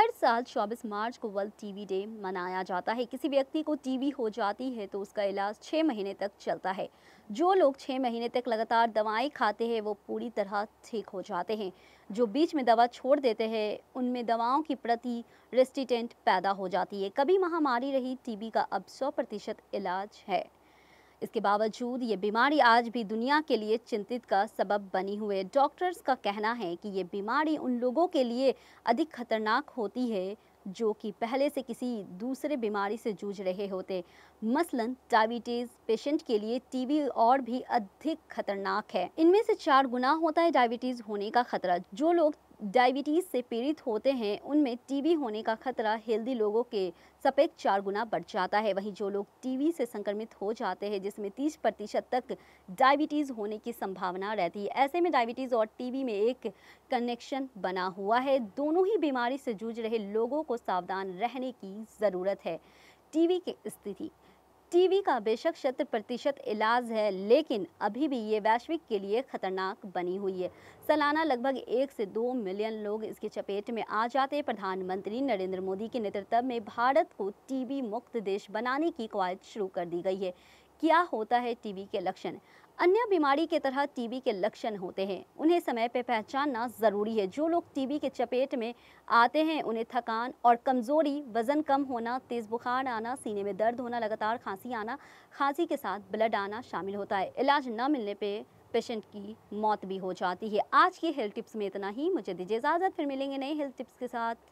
हर साल 24 मार्च को world TV day मनाया जाता है किसी व्यक्ति को टीवी हो जाती है तो उसका इलाज छः महीने तक चलता है जो लोग छः महीने तक लगातार दवाएं खाते हैं वो पूरी तरह ठीक हो जाते हैं जो बीच में दवा छोड़ देते हैं उनमें दवाओं के प्रति रेस्टिटेंट पैदा हो जाती है कभी महामारी रही टी का अब सौ प्रतिशत इलाज है इसके बावजूद ये बीमारी आज भी दुनिया के लिए चिंतित का सबब बनी हुए डॉक्टर्स का कहना है कि ये बीमारी उन लोगों के लिए अधिक खतरनाक होती है जो कि पहले से किसी दूसरे बीमारी से जूझ रहे होते मसलन डायबिटीज़ पेशेंट के लिए टीबी और भी अधिक खतरनाक है इनमें से चार गुना होता है डायबिटीज़ होने का खतरा जो लोग डायबिटीज़ से पीड़ित होते हैं उनमें टीबी होने का खतरा हेल्दी लोगों के सपेक्ष चार गुना बढ़ जाता है वहीं जो लोग टीबी से संक्रमित हो जाते हैं जिसमें 30 प्रतिशत तक डायबिटीज़ होने की संभावना रहती है ऐसे में डायबिटीज़ और टीबी में एक कनेक्शन बना हुआ है दोनों ही बीमारी से जूझ रहे लोगों को सावधान रहने की ज़रूरत है टीबी की स्थिति टीवी का बेशक शत प्रतिशत इलाज है लेकिन अभी भी ये वैश्विक के लिए खतरनाक बनी हुई है सालाना लगभग एक से दो मिलियन लोग इसके चपेट में आ जाते प्रधानमंत्री नरेंद्र मोदी के नेतृत्व में भारत को टीवी मुक्त देश बनाने की कवायद शुरू कर दी गई है क्या होता है टीबी के लक्षण अन्य बीमारी के तरह टीबी के लक्षण होते हैं उन्हें समय पर पहचानना ज़रूरी है जो लोग टीबी के चपेट में आते हैं उन्हें थकान और कमज़ोरी वज़न कम होना तेज़ बुखार आना सीने में दर्द होना लगातार खांसी आना खांसी के साथ ब्लड आना शामिल होता है इलाज न मिलने पर पेशेंट की मौत भी हो जाती है आज की हेल्थ टिप्स में इतना ही मुझे दीजिए इजाज़त फिर मिलेंगे नए हेल्थ टिप्स के साथ